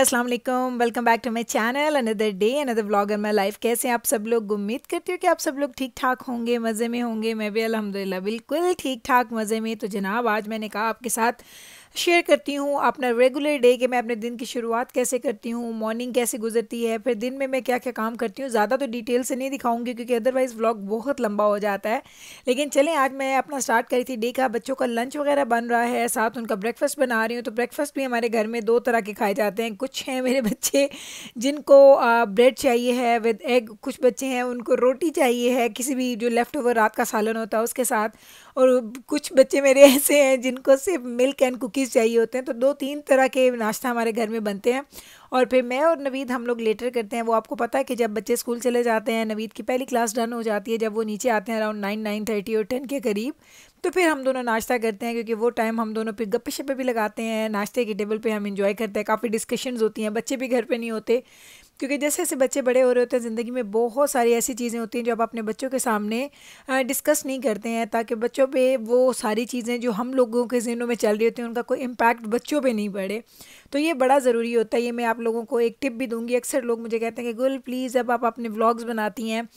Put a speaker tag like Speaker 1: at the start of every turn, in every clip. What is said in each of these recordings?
Speaker 1: अस्सलाम वालेकुम welcome back to my channel another day another blogger my life कैसे आप सब लोग उम्मीद करती हूँ कि आप सब लोग ठीक ठाक होंगे मज़े में होंगे मैं भी अलहमदिल्ला बिल्कुल ठीक ठाक मज़े में तो जनाब आज मैंने कहा आपके साथ शेयर करती हूँ अपना रेगुलर डे कि मैं अपने दिन की शुरुआत कैसे करती हूँ मॉर्निंग कैसे गुजरती है फिर दिन में मैं क्या क्या काम करती हूँ ज़्यादा तो डिटेल से नहीं दिखाऊंगी क्योंकि अदरवाइज़ व्लॉग बहुत लंबा हो जाता है लेकिन चलें आज मैं अपना स्टार्ट करी थी डे का बच्चों का लंच वगैरह बन रहा है साथ उनका ब्रेकफास्ट बना रही हूँ तो ब्रेकफास्ट भी हमारे घर में दो तरह के खाए जाते हैं कुछ हैं मेरे बच्चे जिनको ब्रेड चाहिए है विद एग कुछ बच्चे हैं उनको रोटी चाहिए है किसी भी जो लेफ़्ट ओवर रात का सालन होता है उसके साथ और कुछ बच्चे मेरे ऐसे हैं जिनको सिर्फ मिल्क एंड कुकीज़ चाहिए होते हैं तो दो तीन तरह के नाश्ता हमारे घर में बनते हैं और फिर मैं और नवीद हम लोग लेटर करते हैं वो आपको पता है कि जब बच्चे स्कूल चले जाते हैं नवीद की पहली क्लास डन हो जाती है जब वो नीचे आते हैं अराउंड नाइन नाइन थर्टी और टेन के करीब तो फिर हम दोनों नाश्ता करते हैं क्योंकि वो टाइम हम दोनों फिर गप्पे शप्पे भी लगाते हैं नाश्ते के टेबल पर हम इंजॉय करते हैं काफ़ी डिस्कशंस होती हैं बच्चे भी घर पर नहीं होते क्योंकि जैसे जैसे बच्चे बड़े हो रहे होते हैं ज़िंदगी में बहुत सारी ऐसी चीज़ें होती हैं जो आप अपने बच्चों के सामने डिस्कस नहीं करते हैं ताकि बच्चों पे वो सारी चीज़ें जो हम लोगों के जहनों में चल रही होती हैं उनका कोई इम्पैक्ट बच्चों पे नहीं पड़े तो ये बड़ा ज़रूरी होता है ये मैं आप लोगों को एक टिप भी दूंगी अक्सर लोग मुझे कहते हैं कि गुल प्लीज़ अब आप अपने ब्लॉग्स बनाती हैं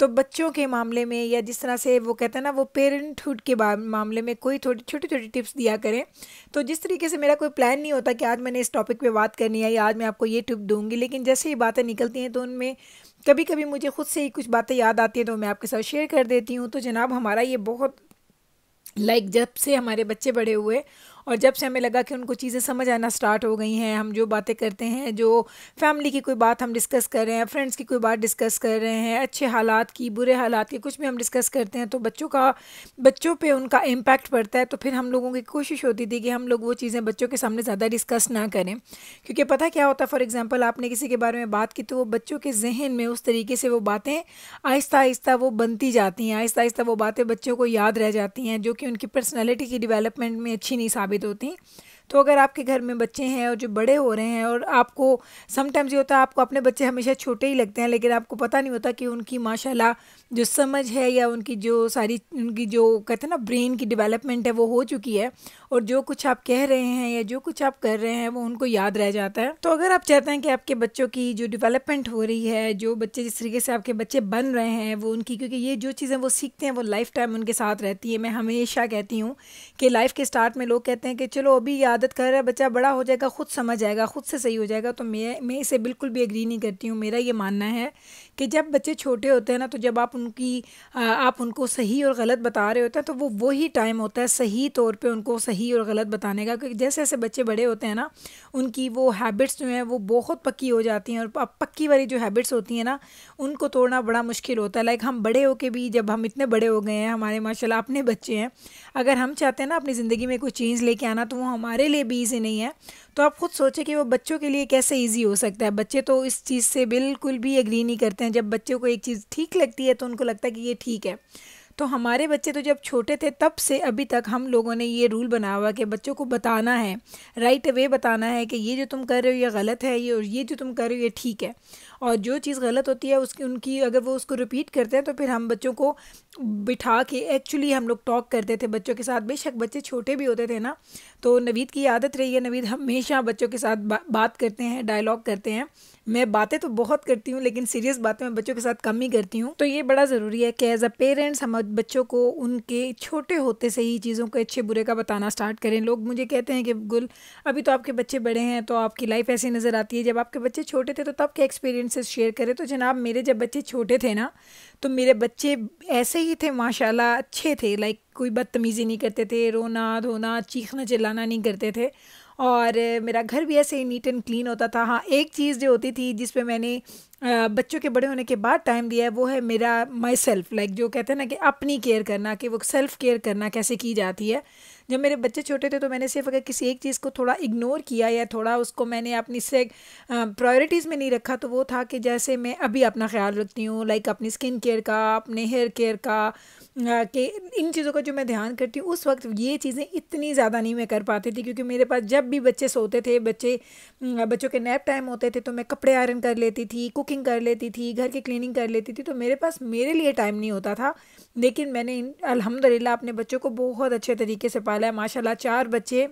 Speaker 1: तो बच्चों के मामले में या जिस तरह से वो कहते हैं ना वो पेरेंटहुड के मामले में कोई थोड़ी छोटी छोटी टिप्स दिया करें तो जिस तरीके से मेरा कोई प्लान नहीं होता कि आज मैंने इस टॉपिक पे बात करनी है या आज मैं आपको ये टिप दूंगी लेकिन जैसे ही बातें निकलती हैं तो उनमें कभी कभी मुझे खुद से ही कुछ बातें याद आती हैं तो मैं आपके साथ शेयर कर देती हूँ तो जनाब हमारा ये बहुत लाइक like, जब से हमारे बच्चे बड़े हुए और जब से हमें लगा कि उनको चीज़ें समझ आना स्टार्ट हो गई हैं हम जो बातें करते हैं जो फैमिली की कोई बात हम डिस्कस कर रहे हैं फ्रेंड्स की कोई बात डिस्कस कर रहे हैं अच्छे हालात की बुरे हालात की कुछ भी हम डिस्कस करते हैं तो बच्चों का बच्चों पर उनका इम्पैक्ट पड़ता है तो फिर हम लोगों की कोशिश होती थी कि हम लोग वो चीज़ें बच्चों के सामने ज़्यादा डिस्कस ना करें क्योंकि पता क्या होता है फॉर एग्ज़ाम्पल आपने किसी के बारे में बात की तो वो बच्चों के जहन में उस तरीके से वो बातें आहिस्ता आहिस्ता वो बनती जाती हैं आहिस्ता आहिस्ता वो बातें बच्चों को याद रह जाती हैं जो कि उनकी पर्सनैलिटी की डिवेलपमेंट में अच्छी नहीं साबित सफ़ेद होती हैं तो अगर आपके घर में बच्चे हैं और जो बड़े हो रहे हैं और आपको समटाइम्स ये होता है आपको अपने बच्चे हमेशा छोटे ही लगते हैं लेकिन आपको पता नहीं होता कि उनकी माशाल्लाह जो समझ है या उनकी जो सारी उनकी जो कहते हैं ना ब्रेन की डेवलपमेंट है वो हो चुकी है और जो कुछ आप कह रहे हैं या जो कुछ आप कर रहे हैं वो उनको याद रह जाता है तो अगर आप चाहते हैं कि आपके बच्चों की जो डेवलपमेंट हो रही है जो बच्चे जिस तरीके से आपके बच्चे बन रहे हैं वो उनकी क्योंकि ये जो चीज़ें वो सीखते हैं वो लाइफ टाइम उनके साथ रहती है मैं हमेशा कहती हूँ कि लाइफ के स्टार्ट में लोग कहते हैं कि चलो अभी आदत कर रहा है बच्चा बड़ा हो जाएगा खुद समझ आएगा खुद से सही हो जाएगा तो मैं मैं इसे बिल्कुल भी एग्री नहीं करती हूँ मेरा ये मानना है कि जब बच्चे छोटे होते हैं ना तो जब आप उनकी आप उनको सही और गलत बता रहे होते हैं तो वो वही टाइम होता है सही तौर पर उनको सही सही और गलत बताने का क्योंकि जैसे जैसे बच्चे बड़े होते हैं ना उनकी वो हैबिट्स जो हैं वो बहुत पक्की हो जाती हैं और पक्की वाली जो हैबिट्स होती हैं ना उनको तोड़ना बड़ा मुश्किल होता है लाइक हम बड़े होके भी जब हम इतने बड़े हो गए हैं हमारे माशाला अपने बच्चे हैं अगर हम चाहते हैं ना अपनी ज़िंदगी में कोई चेंज लेके आना तो वो हमारे लिए भी ईजी नहीं है तो आप खुद सोचें कि वो बच्चों के लिए कैसे ईजी हो सकता है बच्चे तो इस चीज़ से बिल्कुल भी एग्री नहीं करते हैं जब बच्चों को एक चीज़ ठीक लगती है तो उनको लगता है कि ये ठीक है तो हमारे बच्चे तो जब छोटे थे तब से अभी तक हम लोगों ने ये रूल बना हुआ कि बच्चों को बताना है राइट right अवे बताना है कि ये जो तुम कर रहे हो ये गलत है ये और ये जो तुम कर रहे हो ये ठीक है और जो चीज़ गलत होती है उसकी उनकी अगर वो उसको रिपीट करते हैं तो फिर हम बच्चों को बिठा के एक्चुअली हम लोग टॉक करते थे बच्चों के साथ बेशक बच्चे छोटे भी होते थे ना तो नवीद की आदत रही है नवीद हमेशा बच्चों के साथ बा, बात करते हैं डायलॉग करते हैं मैं बातें तो बहुत करती हूँ लेकिन सीरियस बातें मैं बच्चों के साथ कम ही करती हूँ तो ये बड़ा ज़रूरी है कि एज अ पेरेंट्स हम बच्चों को उनके छोटे होते से ही चीज़ों को अच्छे बुरे का बताना स्टार्ट करें लोग मुझे कहते हैं कि गुल अभी तो आपके बच्चे बड़े हैं तो आपकी लाइफ ऐसी नज़र आती है जब आपके बच्चे छोटे थे तो तब के एक्सपीरियंस से शेयर करें तो जनाब मेरे जब बच्चे छोटे थे ना तो मेरे बच्चे ऐसे ही थे माशाल्लाह अच्छे थे लाइक कोई बदतमीज़ी नहीं करते थे रोना धोना चीखना चिल्लाना नहीं करते थे और मेरा घर भी ऐसे ही नीट एंड क्लीन होता था हाँ एक चीज़ जो होती थी जिस पे मैंने बच्चों के बड़े होने के बाद टाइम दिया है वो है मेरा माई सेल्फ लाइक जो कहते हैं ना कि अपनी केयर करना कि वो सेल्फ केयर करना कैसे की जाती है जब मेरे बच्चे छोटे थे तो मैंने सिर्फ अगर किसी एक चीज़ को थोड़ा इग्नोर किया या थोड़ा उसको मैंने अपनी से प्रायोरिटीज़ में नहीं रखा तो वो था कि जैसे मैं अभी अपना ख्याल रखती हूँ लाइक अपनी स्किन केयर का अपने हेयर केयर का कि इन चीज़ों का जो मैं ध्यान करती हूँ उस वक्त ये चीज़ें इतनी ज़्यादा नहीं मैं कर पाती थी क्योंकि मेरे पास जब भी बच्चे सोते थे बच्चे बच्चों के नैप टाइम होते थे तो मैं कपड़े आयरन कर लेती थी कुकिंग कर लेती थी घर की क्लीनिंग कर लेती थी तो मेरे पास मेरे लिए टाइम नहीं होता था लेकिन मैंने अलहमदिल्ला अपने बच्चों को बहुत अच्छे तरीके से पाला है माशाला चार बच्चे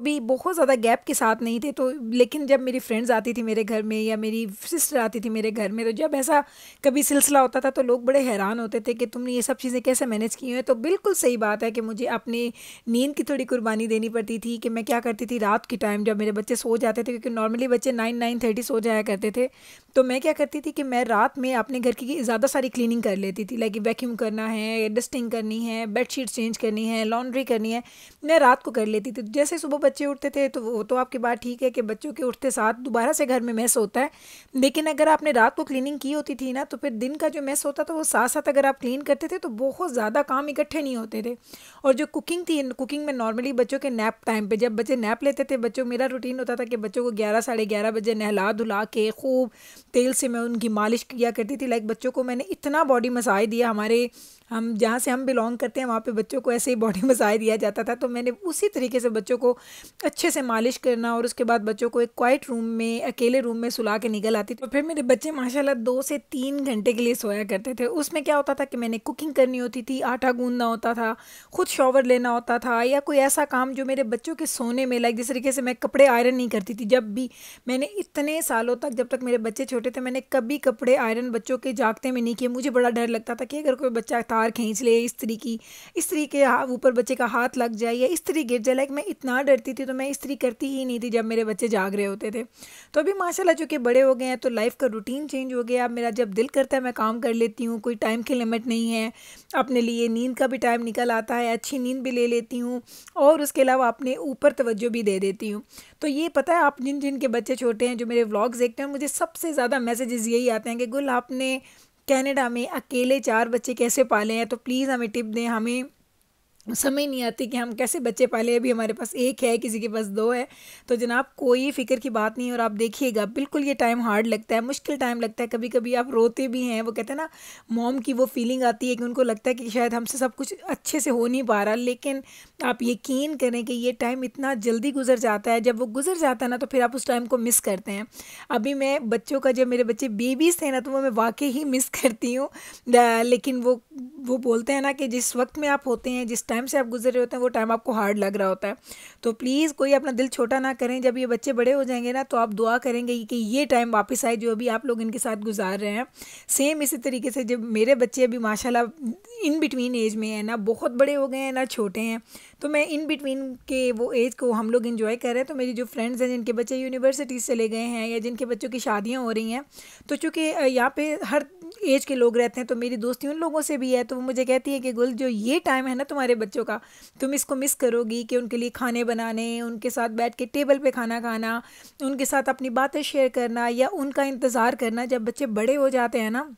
Speaker 1: भी बहुत ज़्यादा गैप के साथ नहीं थे तो लेकिन जब मेरी फ्रेंड्स आती थी मेरे घर में या मेरी सिस्टर आती थी मेरे घर में तो जब ऐसा कभी सिलसिला होता था तो लोग बड़े हैरान होते थे कि तुमने ये सब चीज़ें कैसे मैनेज की हैं तो बिल्कुल सही बात है कि मुझे अपनी नींद की थोड़ी कुर्बानी देनी पड़ती थी कि मैं क्या करती थी रात के टाइम जब मेरे बच्चे सो जाते थे क्योंकि नॉर्मली बच्चे नाइन नाइन थर्टी सो जाया करते थे तो मैं क्या करती थी कि मैं रात में अपने घर की ज़्यादा सारी क्लीनिंग कर लेती थी लाइक वैक्यूम करना है डस्टिंग करनी है बेडशीट चेंज करनी है लॉन्ड्री करनी है मैं रात को कर लेती थी जैसे सुबह बच्चे उठते थे तो वो तो आपकी बात ठीक है कि बच्चों के उठते साथ दोबारा से घर में मैस होता है लेकिन अगर आपने रात को क्लीनिंग की होती थी ना तो फिर दिन का जो मैस होता था वो साथ साथ अगर आप क्लीन करते थे तो बहुत ज़्यादा काम इकट्ठे नहीं होते थे और जो कुकिंग थी कुकिंग में नॉर्मली बच्चों के नैप टाइम पर जब बच्चे नैप लेते थे बच्चों मेरा रूटीन होता था कि बच्चों को ग्यारह साढ़े ग्यारह बजे नहला धुला के खूब तेल से मैं उनकी मालिश किया करती थी लाइक बच्चों को मैंने इतना बॉडी मसाज दिया हमारे हम जहाँ से हम बिलोंग करते हैं वहाँ पे बच्चों को ऐसे ही बॉडी मसाज दिया जाता था तो मैंने उसी तरीके से बच्चों को अच्छे से मालिश करना और उसके बाद बच्चों को एक क्वाइट रूम में अकेले रूम में सुला के निकल आती थी और फिर मेरे बच्चे माशाल्लाह दो से तीन घंटे के लिए सोया करते थे उसमें क्या होता था कि मैंने कुकिंग करनी होती थी आटा गूंदना होता था खुद शॉवर लेना होता था या कोई ऐसा काम जो मेरे बच्चों के सोने में लाइक जिस तरीके से मैं कपड़े आयरन नहीं करती थी जब भी मैंने इतने सालों तक जब तक मेरे बच्चे छोटे थे मैंने कभी कपड़े आयरन बच्चों के जागते में नहीं किए मुझे बड़ा डर लगता था कि अगर कोई बच्चा था बाहर खींच ले स्त्री की स्त्री के ऊपर बच्चे का हाथ लग जाए या स्त्री गिर जाए लाइक मैं इतना डरती थी तो मैं स्त्री करती ही नहीं थी जब मेरे बच्चे जाग रहे होते थे तो अभी माशाला चूँकि बड़े हो गए हैं तो लाइफ का रूटीन चेंज हो गया अब मेरा जब दिल करता है मैं काम कर लेती हूँ कोई टाइम की लिमिट नहीं है अपने लिए नींद का भी टाइम निकल आता है अच्छी नींद भी ले लेती हूँ और उसके अलावा अपने ऊपर तवज्जो भी दे देती हूँ तो ये पता है आप जिन जिन के बच्चे छोटे हैं जो मेरे व्लॉग्स देखते हैं मुझे सबसे ज़्यादा मैसेजेस यही आते हैं कि गुल आपने कनाडा में अकेले चार बच्चे कैसे पाले हैं तो प्लीज़ हमें टिप दें हमें समझ नहीं आती कि हम कैसे बच्चे पाले अभी हमारे पास एक है किसी के पास दो है तो जनाब कोई फिक्र की बात नहीं और आप देखिएगा बिल्कुल ये टाइम हार्ड लगता है मुश्किल टाइम लगता है कभी कभी आप रोते भी हैं वो कहते हैं ना मॉम की वो फीलिंग आती है कि उनको लगता है कि शायद हमसे सब कुछ अच्छे से हो नहीं पा रहा लेकिन आप यकीन करें कि ये टाइम इतना जल्दी गुजर जाता है जब वो गुजर जाता है ना तो फिर आप उस टाइम को मिस करते हैं अभी मैं बच्चों का जब मेरे बच्चे बेबीज़ थे ना तो वो मैं वाकई ही मिस करती हूँ लेकिन वो वो बोलते हैं ना कि जिस वक्त में आप होते हैं जिस टाइम से आप गुजर रहे होते हैं वो टाइम आपको हार्ड लग रहा होता है तो प्लीज़ कोई अपना दिल छोटा ना करें जब ये बच्चे बड़े हो जाएंगे ना तो आप दुआ करेंगे कि ये टाइम वापस आए जो अभी आप लोग इनके साथ गुजार रहे हैं सेम इसी तरीके से जब मेरे बच्चे अभी माशाला इन बिटवीन एज में है ना बहुत बड़े हो गए हैं ना छोटे हैं तो मैं इन बिटवीन के वो एज को हम लोग इन्जॉय कर रहे हैं तो मेरी जो फ्रेंड्स हैं जिनके बच्चे यूनिवर्सिटीज़ चले गए हैं या जिनके बच्चों की शादियाँ हो रही हैं तो चूँकि यहाँ पे हर एज के लोग रहते हैं तो मेरी दोस्ती उन लोगों से भी है तो वो मुझे कहती है कि गुल जो ये टाइम है ना तुम्हारे बच्चों का तुम इसको मिस करोगी कि उनके लिए खाने बनाने उनके साथ बैठ के टेबल पर खाना खाना उनके साथ अपनी बातें शेयर करना या उनका इंतज़ार करना जब बच्चे बड़े हो जाते हैं ना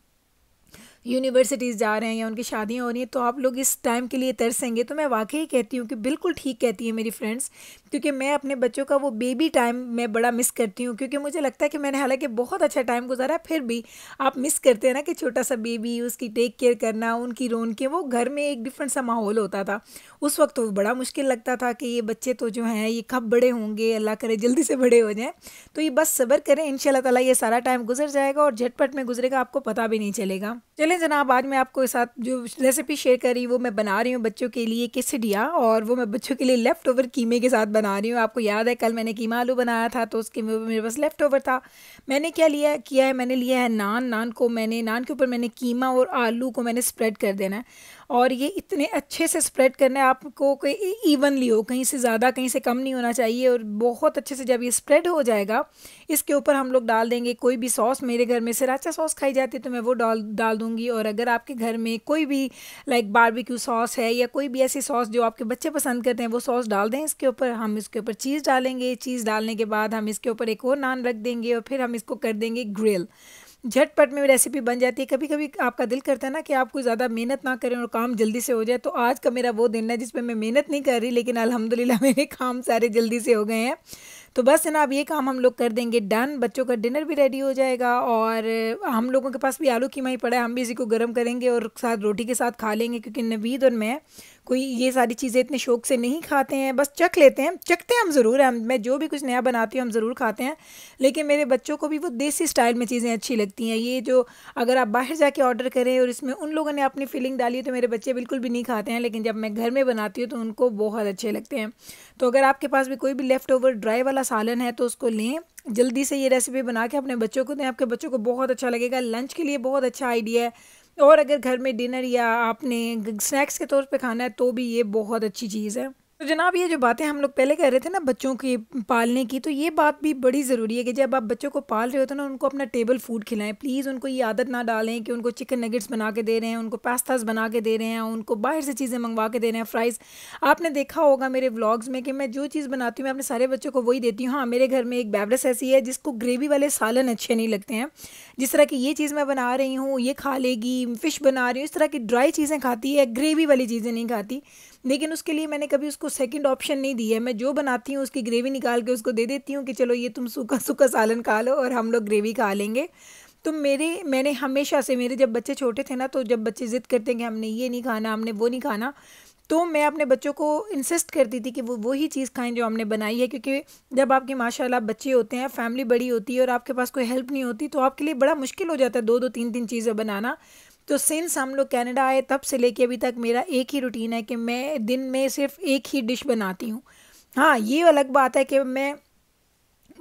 Speaker 1: यूनिवर्सिटीज़ जा रहे हैं या उनकी शादियाँ हो रही हैं तो आप लोग इस टाइम के लिए तरसेंगे तो मैं वाकई कहती हूँ कि बिल्कुल ठीक कहती है मेरी फ्रेंड्स क्योंकि मैं अपने बच्चों का वो बेबी टाइम मैं बड़ा मिस करती हूँ क्योंकि मुझे लगता है कि मैंने हालांकि बहुत अच्छा टाइम गुजारा फिर भी आप मिस करते हैं ना कि छोटा सा बेबी उसकी टेक केयर करना उनकी रोन के वो घर में एक डिफरेंट सा माहौल होता था उस वक्त वो तो बड़ा मुश्किल लगता था कि ये बच्चे तो जो हैं ये कब बड़े होंगे अल्लाह करे जल्दी से बड़े हो जाएँ तो ये बस सब्र करें इन शाला ये सारा टाइम गुजर जाएगा और झटपट में गुजरेगा आपको पता भी नहीं चलेगा चलें जनाब आज मैं आपको साथ जो रेसिपी शेयर कर रही वो मैं बना रही हूँ बच्चों के लिए किसडिया और वो मैं बच्चों के लिए लेफ़्ट ओवर कीमे के साथ बना रही हूँ आपको याद है कल मैंने कीमा आलू बनाया था तो उसके मेरे पास लेफ़्ट ओवर था मैंने क्या लिया है किया है मैंने लिया है नान नान को मैंने नान के ऊपर मैंने कीमा और आलू को मैंने स्प्रेड कर देना है और ये इतने अच्छे से स्प्रेड करना है आपको कोई ईवनली हो कहीं से ज़्यादा कहीं से कम नहीं होना चाहिए और बहुत अच्छे से जब ये स्प्रेड हो जाएगा इसके ऊपर हम लोग डाल देंगे कोई भी सॉस मेरे घर में सराचा सॉस खाई जाती है तो मैं वो डाल डाल दूँगी और अगर आपके घर में कोई भी लाइक बारबेक्यू सॉस है या कोई भी ऐसी सॉस जो आपके बच्चे पसंद करते हैं वो सॉस डाल दें इसके ऊपर हम इसके ऊपर चीज़ डालेंगे चीज़ डालने के बाद हम इसके ऊपर एक और नान रख देंगे और फिर हम इसको कर देंगे ग्रिल झटपट में रेसिपी बन जाती है कभी कभी आपका दिल करता है ना कि आप कोई ज़्यादा मेहनत ना करें और काम जल्दी से हो जाए तो आज का मेरा वो दिन है जिसमें मैं मेहनत नहीं कर रही लेकिन अलहमदिल्ला मेरे काम सारे जल्दी से हो गए हैं तो बस है ना अब ये काम हम लोग कर देंगे डन बच्चों का डिनर भी रेडी हो जाएगा और हम लोगों के पास भी आलू की माई पड़ा है हम भी इसी को गर्म करेंगे और साथ रोटी के साथ खा लेंगे क्योंकि नवीद और मैं कोई ये सारी चीज़ें इतने शौक से नहीं खाते हैं बस चख लेते हैं चखते हैं हम ज़रूर हैं मैं जो भी कुछ नया बनाती हूँ हम ज़रूर खाते हैं लेकिन मेरे बच्चों को भी वो देसी स्टाइल में चीज़ें अच्छी लगती हैं ये जो अगर आप बाहर जाके ऑर्डर करें और इसमें उन लोगों ने अपनी फीलिंग डाली है तो मेरे बच्चे बिल्कुल भी नहीं खाते हैं लेकिन जब मैं घर में बनाती हूँ तो उनको बहुत अच्छे लगते हैं तो अगर आपके पास भी कोई भी लेफ़्ट ओवर ड्राई वाला सालन है तो उसको लें जल्दी से ये रेसिपी बना के अपने बच्चों को दें आपके बच्चों को बहुत अच्छा लगेगा लंच के लिए बहुत अच्छा आइडिया है और अगर घर में डिनर या आपने स्नैक्स के तौर पे खाना है तो भी ये बहुत अच्छी चीज़ है तो जनाब ये जो बातें हम लोग पहले कह रहे थे ना बच्चों की पालने की तो ये बात भी बड़ी ज़रूरी है कि जब आप बच्चों को पाल रहे होते ना उनको अपना टेबल फूड खिलाएं प्लीज़ उनको ये आदत ना डालें कि उनको चिकन नगेट्स बना के दे रहे हैं उनको पास्ताज बना के दे रहे हैं उनको बाहर से चीज़ें मंगवा के दे रहे हैं फ्राइज़ आपने देखा होगा मेरे ब्लॉग्स में कि मैं जो चीज़ बनाती हूँ मैं अपने सारे बच्चों को वही देती हूँ हाँ मेरे घर में एक बेवरेज ऐसी है जिसको ग्रेवी वाले सालन अच्छे नहीं लगते हैं जिस तरह की ये चीज़ मैं बना रही हूँ ये खा लेगी फ़िश बना रही हूँ इस तरह की ड्राई चीज़ें खाती है ग्रेवी वाली चीज़ें नहीं खाती लेकिन उसके लिए मैंने कभी उसको सेकंड ऑप्शन नहीं दी है मैं जो बनाती हूँ उसकी ग्रेवी निकाल के उसको दे देती हूँ कि चलो ये तुम सूखा सूखा सालन खा लो और हम लोग ग्रेवी खा लेंगे तो मेरे मैंने हमेशा से मेरे जब बच्चे छोटे थे ना तो जब बच्चे ज़िद करते हैं कि हमने ये नहीं खाना हमने वो नहीं खाना तो मैं अपने बच्चों को इंसिस्ट करती थी कि वो वही चीज़ खाएं जो हमने बनाई है क्योंकि जब आपके माशाल्लाह बच्चे होते हैं फैमिली बड़ी होती है और आपके पास कोई हेल्प नहीं होती तो आपके लिए बड़ा मुश्किल हो जाता है दो दो तीन तीन चीज़ें बनाना तो सिंस हम लोग कैनेडा आए तब से लेके अभी तक मेरा एक ही रूटीन है कि मैं दिन में सिर्फ एक ही डिश बनाती हूँ हाँ ये अलग बात है कि मैं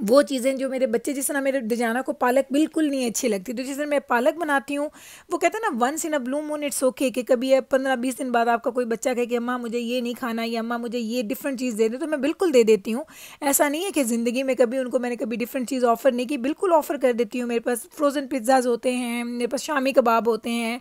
Speaker 1: वो चीज़ें जो मेरे बच्चे जिस तरह मेरे डिजाना को पालक बिल्कुल नहीं अच्छी लगती तो जिस तरह मैं पालक बनाती हूँ वो कहते हैं ना once in a blue moon it's okay कि कभी है पंद्रह बीस दिन बाद आपका कोई बच्चा कहे कि अम्मा मुझे ये नहीं खाना या अम्मा मुझे ये डिफरेंट चीज़ दे दे तो मैं बिल्कुल दे देती हूँ ऐसा नहीं है कि ज़िंदगी में कभी उनको मैंने कभी डिफरेंट चीज़ ऑफ़र नहीं की बिल्कुल ऑफ़र कर देती हूँ मेरे पास फ्रोज़न पिज्ज़ाज होते हैं मेरे पास शामी कबाब होते हैं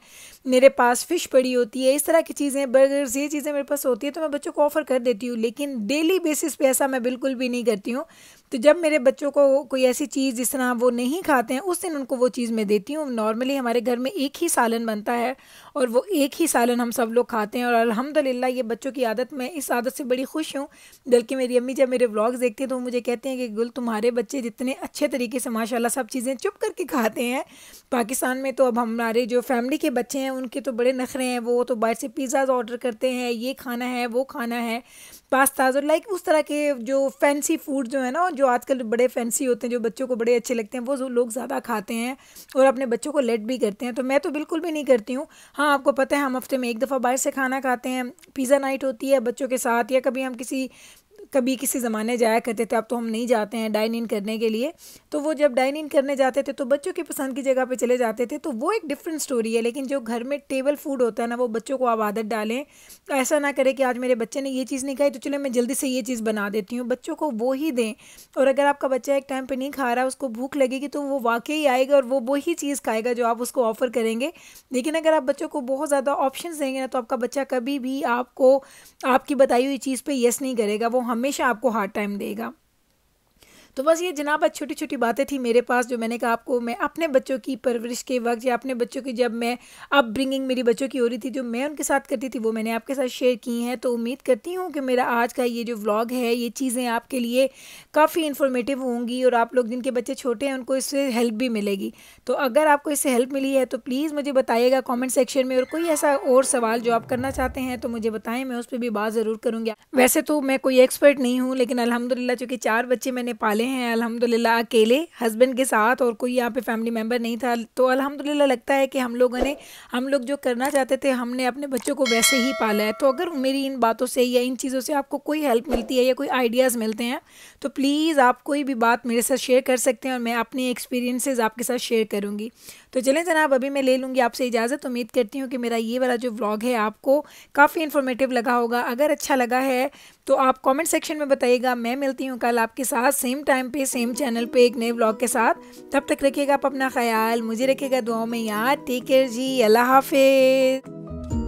Speaker 1: मेरे पास फ़िश पड़ी होती है इस तरह की चीज़ें बर्गर्स ये चीज़ें मेरे पास होती है तो मैं बच्चों को ऑफ़र कर देती हूँ लेकिन डेली बेसिस पर ऐसा मैं बिल्कुल भी नहीं करती हूँ तो जब मेरे बच्चों को कोई ऐसी चीज़ जिस तरह वो नहीं खाते हैं उस दिन उनको वो चीज़ मैं देती हूँ नॉर्मली हमारे घर में एक ही सालन बनता है और वो एक ही सालन हम सब लोग खाते हैं और अलहमदिल्ला ये बच्चों की आदत मैं इस आदत से बड़ी खुश हूँ बल्कि मेरी अम्मी जब मेरे ब्लॉग्स देखते हैं तो मुझे कहते हैं कि गुल तुम्हारे बच्चे जितने अच्छे तरीके से माशाला सब चीज़ें चुप करके खाते हैं पाकिस्तान में तो अब हमारे जो फैमिली के बच्चे हैं उनके तो बड़े नखरे हैं वो तो बाहर से पिज़्ज़ाज ऑर्डर करते हैं ये खाना है वो खाना है पास्ताज और लाइक उस तरह के जो फैंसी फूड जो है ना जो आजकल बड़े फैंसी होते हैं जो बच्चों को बड़े अच्छे लगते हैं वो लोग ज़्यादा खाते हैं और अपने बच्चों को लेट भी करते हैं तो मैं तो बिल्कुल भी नहीं करती हूँ हाँ आपको पता है हम हफ्ते में एक दफ़ा बाहर से खाना खाते हैं पिज़्ज़ा नाइट होती है बच्चों के साथ या कभी हम किसी कभी किसी ज़माने जाया करते थे अब तो हम नहीं जाते हैं डाइन इन करने के लिए तो वो जब डाइन इन करने जाते थे तो बच्चों की पसंद की जगह पे चले जाते थे तो वो एक डिफरेंट स्टोरी है लेकिन जो घर में टेबल फूड होता है ना वो बच्चों को आप आदत डालें तो ऐसा ना करें कि आज मेरे बच्चे ने ये चीज़ नहीं खाई तो चलो मैं जल्दी से ये चीज़ बना देती हूँ बच्चों को वो ही दें और अगर आपका बच्चा एक टाइम पर नहीं खा रहा उसको भूख लगेगी तो वो वाकई आएगा और वो वही चीज़ खाएगा जो आप उसको ऑफ़र करेंगे लेकिन अगर आप बच्चों को बहुत ज़्यादा ऑप्शन देंगे ना तो आपका बच्चा कभी भी आपको आपकी बताई हुई चीज़ पर येस नहीं करेगा वो हम हमेशा आपको हार्ड टाइम देगा तो बस ये जनाब आज छोटी छोटी बातें थी मेरे पास जो मैंने कहा आपको मैं अपने बच्चों की परवरिश के वक्त या अपने बच्चों की जब मैं अब ब्रिंगिंग मेरी बच्चों की हो रही थी जो मैं उनके साथ करती थी वो मैंने आपके साथ शेयर की हैं तो उम्मीद करती हूँ कि मेरा आज का ये जो व्लॉग है ये चीज़ें आपके लिए काफ़ी इन्फॉर्मेटिव होंगी और आप लोग जिनके बच्चे छोटे हैं उनको इससे हेल्प भी मिलेगी तो अगर आपको इससे हेल्प मिली है तो प्लीज़ मुझे बताइएगा कॉमेंट सेक्शन में और कोई ऐसा और सवाल जो आप करना चाहते हैं तो मुझे बताएं मैं उस पर भी बात ज़रूर करूँगी वैसे तो मैं कोई एक्सपर्ट नहीं हूँ लेकिन अलहमदिल्ला चूँकि चार बच्चे मैंने पाले वाले हैं अल्हम्दुलिल्लाह अकेले हस्बैंड के साथ और कोई यहाँ पे फैमिली मेम्बर नहीं था तो अल्हम्दुलिल्लाह लगता है कि हम लोगों ने हम लोग जो करना चाहते थे हमने अपने बच्चों को वैसे ही पाला है तो अगर मेरी इन बातों से या इन चीज़ों से आपको कोई हेल्प मिलती है या कोई आइडियाज़ मिलते हैं तो प्लीज़ आप कोई भी बात मेरे साथ शेयर कर सकते हैं और मैं अपने एक्सपीरियंसेस आपके साथ शेयर करूँगी तो चलें जनाब अभी मैं ले लूँगी आपसे इजाज़त उम्मीद करती हूँ कि मेरा ये वाला जो व्लॉग है आपको काफ़ी इन्फॉर्मेटिव लगा होगा अगर अच्छा लगा है तो आप कमेंट सेक्शन में बताइएगा मैं मिलती हूँ कल आपके साथ सेम टाइम पे सेम चैनल पे एक नए ब्लॉग के साथ तब तक रखिएगा आप अपना ख्याल मुझे रखिएगा दुआओं में याद टेक केयर जी अल्लाह हाफिज़